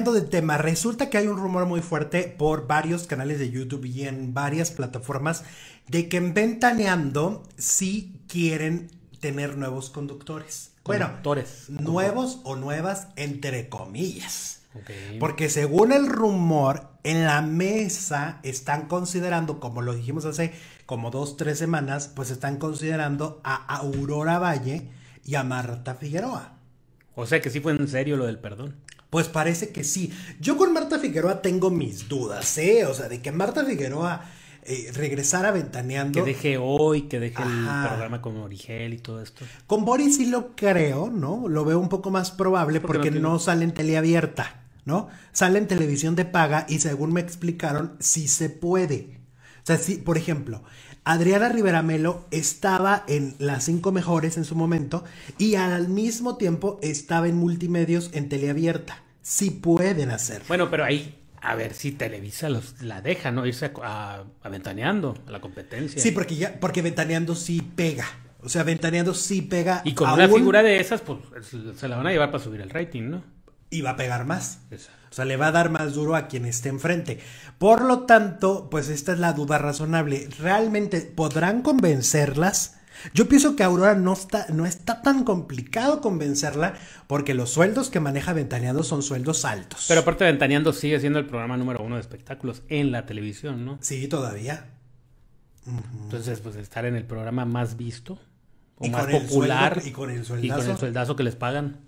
de tema, resulta que hay un rumor muy fuerte por varios canales de YouTube y en varias plataformas de que en Ventaneando si quieren tener nuevos conductores. Conductores. Bueno, nuevos o nuevas entre comillas. Porque según el rumor, en la mesa están considerando, como lo dijimos hace como dos, tres semanas, pues están considerando a Aurora Valle y a Marta Figueroa. O sea que sí fue en serio lo del perdón. Pues parece que sí. Yo con Marta Figueroa tengo mis dudas, ¿eh? O sea, de que Marta Figueroa eh, regresara ventaneando. Que deje hoy, que deje el programa con Origel y todo esto. Con Boris sí lo creo, ¿no? Lo veo un poco más probable porque, no, no sale en teleabierta, ¿no? Sale en televisión de paga y según me explicaron, sí se puede. O sea, sí, por ejemplo, Adriana Rivera Melo estaba en las cinco mejores en su momento y al mismo tiempo estaba en multimedios en teleabierta. Sí pueden hacer. Bueno, pero ahí, a ver si Televisa los, la deja, ¿no? Irse a, Ventaneando, la competencia. Sí, porque, ya, porque Ventaneando sí pega. O sea, Ventaneando sí pega. Y con una figura de esas, pues se la van a llevar para subir el rating, ¿no? y va a pegar más. O sea, le va a dar más duro a quien esté enfrente. Por lo tanto, pues esta es la duda razonable. ¿Realmente podrán convencerlas? Yo pienso que Aurora no está, no está tan complicado convencerla porque los sueldos que maneja Ventaneando son sueldos altos. Pero aparte Ventaneando sigue siendo el programa número uno de espectáculos en la televisión, ¿no? Sí, todavía. Entonces, pues estar en el programa más visto popular. y con el sueldazo. que les pagan.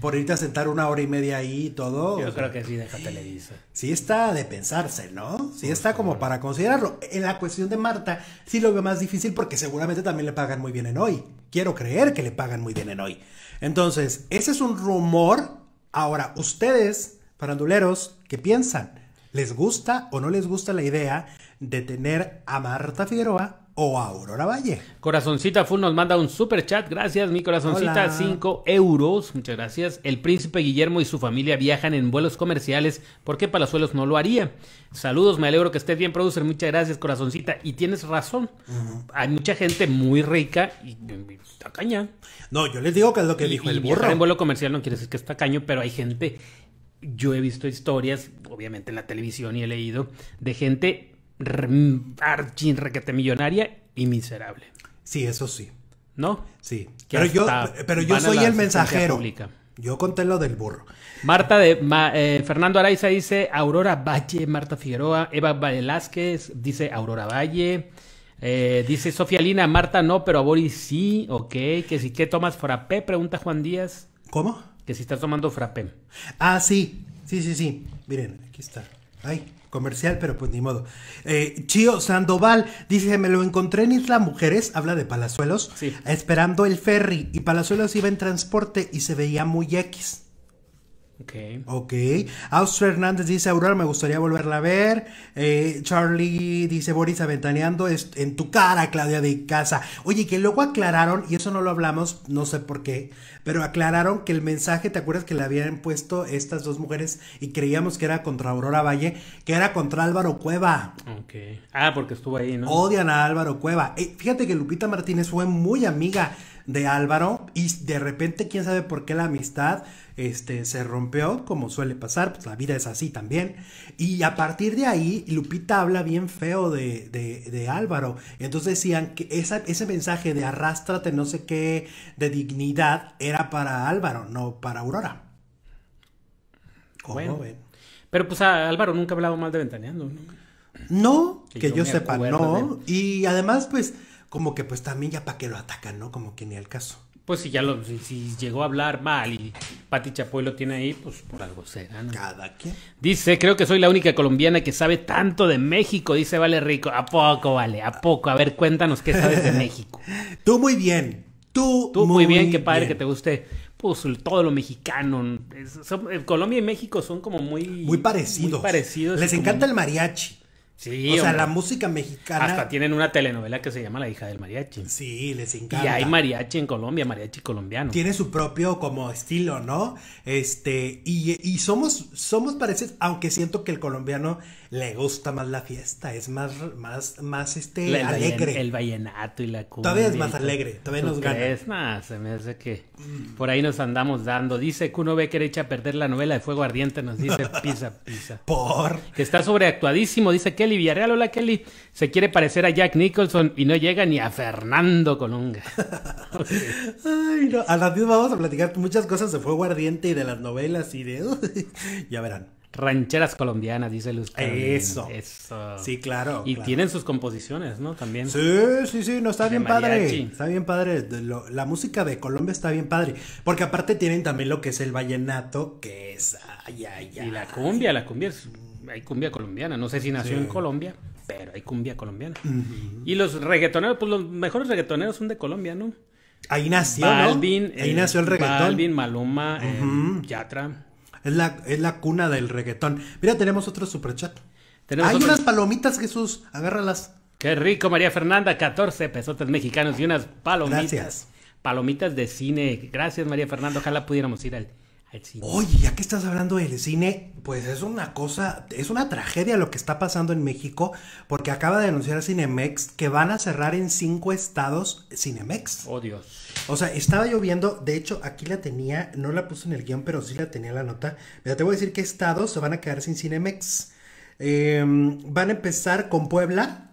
por irte a sentar una hora y media ahí y todo. Yo creo que sí, déjate le dice Sí está de pensarse, ¿no? Sí está como para considerarlo. En la cuestión de Marta, sí lo veo más difícil porque seguramente también le pagan muy bien en hoy. Quiero creer que le pagan muy bien en hoy. Entonces, ese es un rumor. Ahora, ustedes, faranduleros, ¿qué piensan? ¿Les gusta o no les gusta la idea de tener a Marta Figueroa o Aurora Valle. Corazoncita Full nos manda un super chat. Gracias, mi corazoncita. cinco euros. Muchas gracias. El príncipe Guillermo y su familia viajan en vuelos comerciales ¿por qué Palazuelos no lo haría. Saludos, me alegro que estés bien, producer. Muchas gracias, corazoncita. Y tienes razón. Hay mucha gente muy rica y, tacaña. No, yo les digo que es lo que dijo el burro. en vuelo comercial no quiere decir que es tacaño, pero hay gente. Yo he visto historias, obviamente en la televisión y he leído, de gente requete millonaria y miserable. Sí, eso sí. ¿No? Sí. pero yo, soy el mensajero. Yo conté lo del burro. Marta de eh, Fernando Araiza dice Aurora Valle, Marta Figueroa, Eva Velázquez dice Aurora Valle. Eh, dice Sofía Lina, Marta no, pero a Boris sí, ok. Que si qué tomas frappé, pregunta Juan Díaz. ¿Cómo? Que si estás tomando frappé. Ah, sí, sí, sí, sí. Miren, aquí está. Ay comercial, pero pues ni modo. Eh, Chio Sandoval dice, me lo encontré en Isla Mujeres, habla de Palazuelos, esperando el ferry y Palazuelos iba en transporte y se veía muy X. Ok. Ok. Austria Hernández dice, Aurora, me gustaría volverla a ver. Eh, Charlie dice, Boris aventaneando en tu cara, Claudia de casa. Oye, que luego aclararon, y eso no lo hablamos, no sé por qué, pero aclararon que el mensaje, ¿te acuerdas que le habían puesto estas dos mujeres y creíamos que era contra Aurora Valle, que era contra Álvaro Cueva? Ok. Ah, porque estuvo ahí, ¿no? Odian a Álvaro Cueva. Eh, fíjate que Lupita Martínez fue muy amiga de Álvaro y de repente quién sabe por qué la amistad este, se rompió, como suele pasar, pues la vida es así también. Y a partir de ahí, Lupita habla bien feo de, de, Álvaro. Entonces decían que ese mensaje de arrástrate, no sé qué, de dignidad, era para Álvaro, no para Aurora. bueno, Pero pues Álvaro nunca ha hablado mal de Ventaneando, ¿no? No, que, yo, yo sepa, no. Y además, pues, como que pues también ya para que lo atacan, ¿no? Como que ni al caso. Pues si ya lo, si, llegó a hablar mal y Pati Chapoy lo tiene ahí, pues por algo será, ¿no? Cada quien. Dice, creo que soy la única colombiana que sabe tanto de México, dice Vale Rico. ¿A poco, Vale? ¿A poco? A ver, cuéntanos qué sabes de México. Tú muy bien. Tú, Tú muy, bien, qué padre que te guste pues todo lo mexicano. Eh, Colombia y México son como muy... Muy parecidos. Les encanta el mariachi o sea, la música mexicana. Hasta tienen una telenovela que se llama La hija del mariachi. Sí, les encanta. Y hay mariachi en Colombia, mariachi colombiano. Tiene su propio como estilo, ¿no? Este, y, somos, somos parecidos, aunque siento que el colombiano le gusta más la fiesta, es más, más, más este, alegre. el vallenato y la cumbia. Todavía es más alegre, todavía nos gana. Es más, se me hace que mm. por ahí nos andamos dando. Dice uno que Becker echa a perder la novela de Fuego Ardiente, nos dice Pisa, Pisa. Por. Que está sobreactuadísimo, dice que Kelly Villarreal. Hola Kelly. Se quiere parecer a Jack Nicholson y no llega ni a Fernando Colunga. Ay, no. A las 10 vamos a platicar muchas cosas de Fuego Ardiente y de las novelas y de... ya verán. Rancheras colombianas, dice Luz. Eso. Eso. Sí, claro. Y tienen sus composiciones, ¿no? También. Sí, sí, sí, no, está bien padre. Está bien padre. la música de Colombia está bien padre. Porque aparte tienen también lo que es el vallenato, que es. Ay, ay, ay. Y la cumbia, la cumbia es hay cumbia colombiana. No sé si nació en Colombia, pero hay cumbia colombiana. Y los reggaetoneros, pues los mejores reggaetoneros son de Colombia, ¿no? Ahí nació, ¿no? Ahí eh, nació el reggaetón. Balvin, Maluma, eh, Yatra. Es la, es la cuna del reggaetón. Mira, tenemos otro superchat. ¿Tenemos Hay unas palomitas, Jesús. Agárralas. Qué rico, María Fernanda. 14 pesotes mexicanos y unas palomitas. Gracias. Palomitas de cine. Gracias, María Fernanda. Ojalá pudiéramos ir al Oye, ya que estás hablando del cine, pues es una cosa, es una tragedia lo que está pasando en México, porque acaba de anunciar Cinemex que van a cerrar en cinco estados Cinemex. Oh, Dios. O sea, estaba lloviendo, de hecho, aquí la tenía, no la puse en el guión, pero sí la tenía la nota. Mira, te voy a decir qué estados se van a quedar sin Cinemex. Em, van a empezar con Puebla,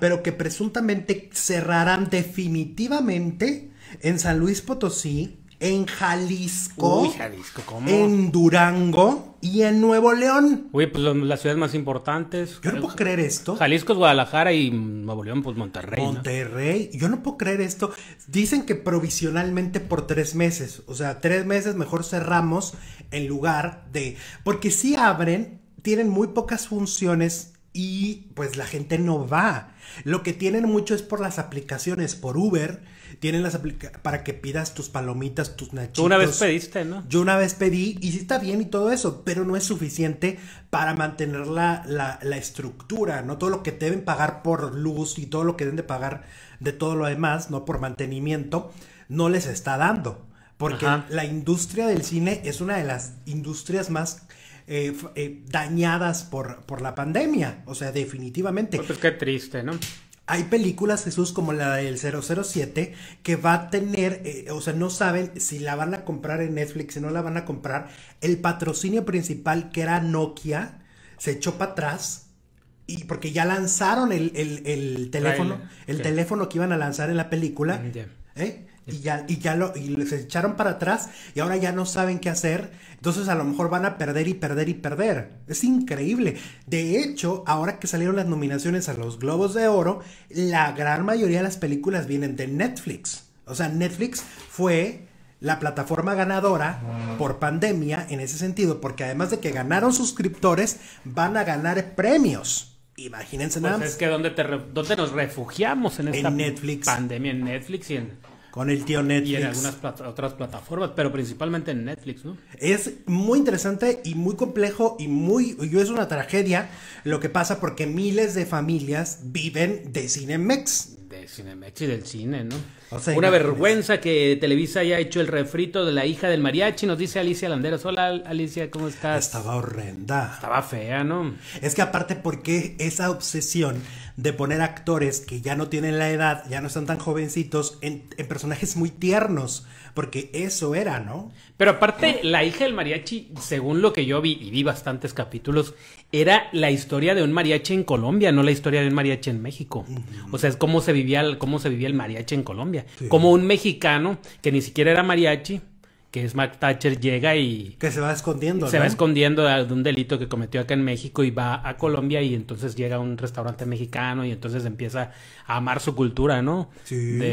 pero que presuntamente cerrarán definitivamente en San Luis Potosí, en Jalisco, Jalisco en Durango y en Nuevo León. Uy, pues las ciudades más importantes. Yo no puedo creer esto. Jalisco es Guadalajara y Nuevo León, pues Monterrey. Monterrey, yo no puedo creer esto. Dicen que provisionalmente por tres meses, o sea, tres meses mejor cerramos en lugar de... Porque si abren, tienen muy pocas funciones y pues la gente no va. Lo que tienen mucho es por las aplicaciones, por Uber, tienen las aplicaciones para que pidas tus palomitas, tus nachos. Tú una vez pediste, ¿no? Yo una vez pedí y sí está bien y todo eso, pero no es suficiente para mantener la, estructura, ¿no? Todo lo que deben pagar por luz y todo lo que deben de pagar de todo lo demás, ¿no? Por mantenimiento, no les está dando. Porque la industria del cine es una de las industrias más eh, eh, dañadas por, por la pandemia. O sea, definitivamente. Pues, qué triste, ¿no? Hay películas, Jesús, como la del 007, que va a tener, eh, o sea, no saben si la van a comprar en Netflix, si no la van a comprar. El patrocinio principal, que era Nokia, se echó para atrás. Y porque ya lanzaron el, el, el teléfono, el teléfono que iban a lanzar en la película. ¿eh? Y ya, y ya lo, y les echaron para atrás y ahora ya no saben qué hacer. Entonces a lo mejor van a perder y perder y perder. Es increíble. De hecho, ahora que salieron las nominaciones a los Globos de Oro, la gran mayoría de las películas vienen de Netflix. O sea, Netflix fue la plataforma ganadora por pandemia en ese sentido, porque además de que ganaron suscriptores, van a ganar premios. Imagínense nada pues Es que nos refugiamos en esta pandemia, en Netflix y en con el tío Netflix. Y en algunas otras plataformas, pero principalmente en Netflix, ¿no? Es muy interesante y muy complejo y muy. Yo es una tragedia lo que pasa porque miles de familias viven de Cinemex y del cine, ¿no? sea, Una vergüenza que Televisa haya hecho el refrito de la hija del mariachi, nos dice Alicia Landeros. Hola Alicia, ¿cómo estás? Estaba horrenda. Estaba fea, ¿no? Es que aparte, ¿por qué esa obsesión de poner actores que ya no tienen la edad, ya no están tan jovencitos, en, en personajes muy tiernos? Porque eso era, ¿no? Pero aparte, la hija del mariachi, según lo que yo vi, y vi bastantes capítulos, era la historia de un mariachi en Colombia, no la historia de un mariachi en México. O sea, es cómo se vivía cómo se vivía el mariachi en Colombia. Como un mexicano que ni siquiera era mariachi, que es Mac Thatcher, llega y... Que se va escondiendo. Se va escondiendo de, un delito que cometió acá en México y va a Colombia y entonces llega a un restaurante mexicano y entonces empieza a amar su cultura, ¿no?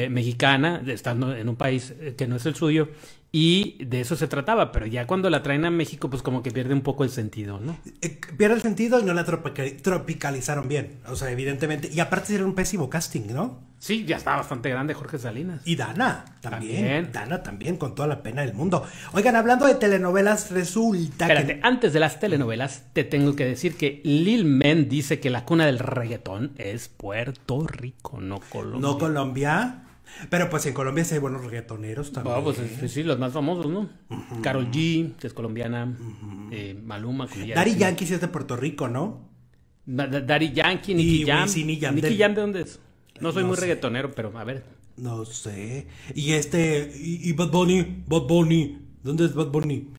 mexicana, estando en un país eh, que no es el suyo y de eso se trataba, pero ya cuando la traen a México, pues como que pierde un poco el sentido, ¿no? Eh, pierde el sentido y no la tropicalizaron bien, o sea, evidentemente. Y aparte era un pésimo casting, ¿no? Sí, ya estaba bastante grande Jorge Salinas. Y Dana, también, Dana también, con toda la pena del mundo. Oigan, hablando de telenovelas, resulta que... antes de las telenovelas, te tengo que decir que Lil Men dice que la cuna del reggaetón es Puerto Rico, no Colombia. ¿No Colombia? Pero pues en Colombia sí hay buenos reggaetoneros también. pues este, sí, los más famosos, ¿no? Carol G, que es colombiana, eh, Maluma. Dari ya Yankee sí es de Puerto Rico, ¿no? Dari y Yankee, Nicky Jam. Nicky Jam de dónde es? No soy muy reggaetonero, pero a ver. No sé. Y este, y, y Bad Bunny, Bad Bunny, ¿dónde es Bad Bunny?